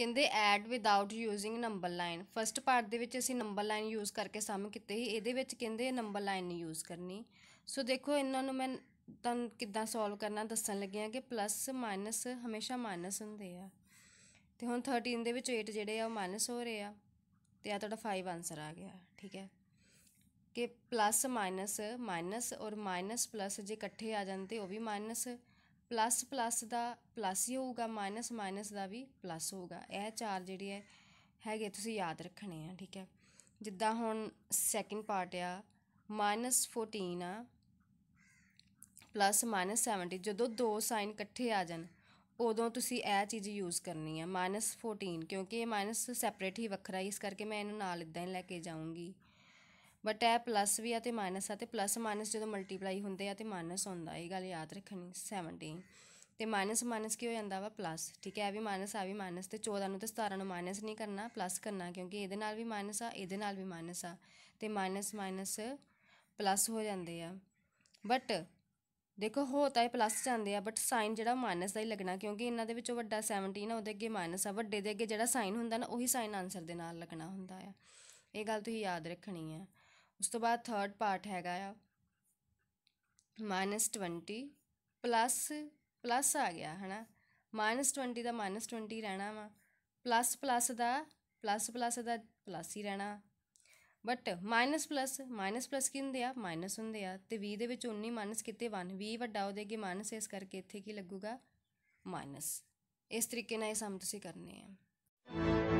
ਕਹਿੰਦੇ add without using number line first part ਦੇ ਵਿੱਚ ਅਸੀਂ ਨੰਬਰ ਲਾਈਨ ਯੂਜ਼ ਕਰਕੇ ਸਮ ਕੀਤੇ ਸੀ ਇਹਦੇ ਵਿੱਚ ਕਹਿੰਦੇ ਨੰਬਰ ਲਾਈਨ ਨਹੀਂ ਯੂਜ਼ ਕਰਨੀ ਸੋ ਦੇਖੋ ਇਹਨਾਂ ਨੂੰ ਮੈਂ ਤਾਂ ਕਿੱਦਾਂ ਸੋਲਵ ਕਰਨਾ ਦੱਸਣ ਲੱਗੇ ਆ ਕਿ ਪਲੱਸ ਮਾਈਨਸ ਹਮੇਸ਼ਾ ਮਾਈਨਸ ਹੁੰਦੇ ਆ ਤੇ ਹੁਣ 13 ਦੇ ਵਿੱਚ 8 ਜਿਹੜੇ ਆ ਉਹ ਮਾਈਨਸ ਹੋ ਰਹੇ ਆ ਤੇ ਆ ਤੁਹਾਡਾ 5 ਆਨਸਰ ਆ ਗਿਆ ਠੀਕ ਹੈ ਕਿ ਪਲੱਸ ਮਾਈਨਸ ਮਾਈਨਸ ਔਰ ਮਾਈਨਸ ਪਲੱਸ ਜੇ ਇਕੱਠੇ ਆ ਜਾਂਦੇ ਉਹ ਵੀ ਮਾਈਨਸ ਪਲੱਸ ਪਲੱਸ ਦਾ ਪਲੱਸ ਹੀ ਹੋਊਗਾ ਮਾਈਨਸ ਮਾਈਨਸ ਦਾ ਵੀ ਪਲੱਸ ਹੋਊਗਾ ਇਹ ਚਾਰ ਜਿਹੜੇ ਹੈ ਹੈਗੇ ਤੁਸੀਂ ਯਾਦ ਰੱਖਣੇ ਆ ਠੀਕ ਹੈ ਜਿੱਦਾਂ ਹੁਣ ਸੈਕਿੰਡ ਪਾਰਟ ਆ ਮਾਈਨਸ 14 ਆ ਪਲੱਸ ਮਾਈਨਸ 70 ਜਦੋਂ ਦੋ ਸਾਈਨ ਇਕੱਠੇ ਆ ਜਾਣ ਉਦੋਂ ਤੁਸੀਂ ਇਹ ਚੀਜ਼ ਯੂਜ਼ ਕਰਨੀ ਆ ਮਾਈਨਸ 14 ਕਿਉਂਕਿ ਇਹ ਮਾਈਨਸ ਸੈਪਰੇਟ ਹੀ ਵੱਖਰਾ ਇਸ ਕਰਕੇ ਮੈਂ ਇਹਨੂੰ ਨਾਲ ਇਦਾਂ ਹੀ ਲੈ ਕੇ ਜਾਊਂਗੀ ਬਟ ਇਹ ਪਲੱਸ ਵੀ ਆ ਤੇ ਮਾਈਨਸ ਆ ਤੇ ਪਲੱਸ ਮਾਈਨਸ ਜਦੋਂ ਮਲਟੀਪਲਾਈ ਹੁੰਦੇ ਆ ਤੇ ਮਾਈਨਸ ਹੁੰਦਾ ਇਹ ਗੱਲ ਯਾਦ ਰੱਖਣੀ 17 ਤੇ ਮਾਈਨਸ ਮਾਈਨਸ ਕੀ ਹੋ ਜਾਂਦਾ ਵਾ ਪਲੱਸ ਠੀਕ ਹੈ ਇਹ ਵੀ ਮਾਈਨਸ ਆ ਵੀ ਮਾਈਨਸ ਤੇ 14 ਨੂੰ ਤੇ 17 ਨੂੰ ਮਾਈਨਸ ਨਹੀਂ ਕਰਨਾ ਪਲੱਸ ਕਰਨਾ ਕਿਉਂਕਿ ਇਹਦੇ ਨਾਲ ਵੀ ਮਾਈਨਸ ਆ ਇਹਦੇ ਨਾਲ ਵੀ ਮਾਈਨਸ ਆ ਤੇ ਮਾਈਨਸ ਮਾਈਨਸ ਪਲੱਸ ਹੋ ਜਾਂਦੇ ਆ ਬਟ ਦੇਖੋ ਹੋ ਤਾਂ ਇਹ ਪਲੱਸ ਜਾਂਦੇ ਆ ਬਟ ਸਾਈਨ ਜਿਹੜਾ ਮਾਈਨਸ ਦਾ ਹੀ ਲੱਗਣਾ ਕਿਉਂਕਿ ਇਹਨਾਂ ਦੇ ਵਿੱਚੋਂ ਵੱਡਾ 17 ਆ ਉਹਦੇ ਅੱਗੇ ਮਾਈਨਸ ਆ ਵੱਡੇ ਦੇ ਅੱਗੇ ਜਿਹੜਾ ਸਾਈਨ ਹੁੰਦਾ ਨਾ ਉਹੀ ਸਾਈਨ ਆਨਸਰ ਦੇ ਨਾਲ ਲੱਗਣਾ ਹੁੰਦਾ ਆ ਇਹ ਗੱਲ ਤੁਸੀਂ ਯਾਦ ਰੱਖਣੀ ਆ ਉਸ ਤੋਂ ਬਾਅਦ ਥਰਡ ਪਾਰਟ ਹੈਗਾ ਆ -20 ਪਲੱਸ ਪਲੱਸ ਆ ਗਿਆ ਹਨਾ -20 ਦਾ -20 ਰਹਿਣਾ ਵਾ ਪਲੱਸ ਪਲੱਸ ਦਾ ਪਲੱਸ ਪਲੱਸ ਦਾ ਪਲੱਸ ਹੀ ਰਹਿਣਾ but minus plus minus plus ਕੀ ਹੁੰਦੇ ਆ ਮਾਈਨਸ ਹੁੰਦੇ ਆ ਤੇ 20 ਦੇ ਵਿੱਚ 19 ਮਾਈਨਸ ਕਿਤੇ 1 20 ਵੱਡਾ ਉਹਦੇ ਅੱਗੇ ਮਾਈਨਸ ਇਸ ਕਰਕੇ ਇੱਥੇ ਕੀ ਲੱਗੂਗਾ ਮਾਈਨਸ ਇਸ ਤਰੀਕੇ ਨਾਲ ਇਹ ਸਮ ਤੁਸੀਂ ਕਰਨੇ ਆ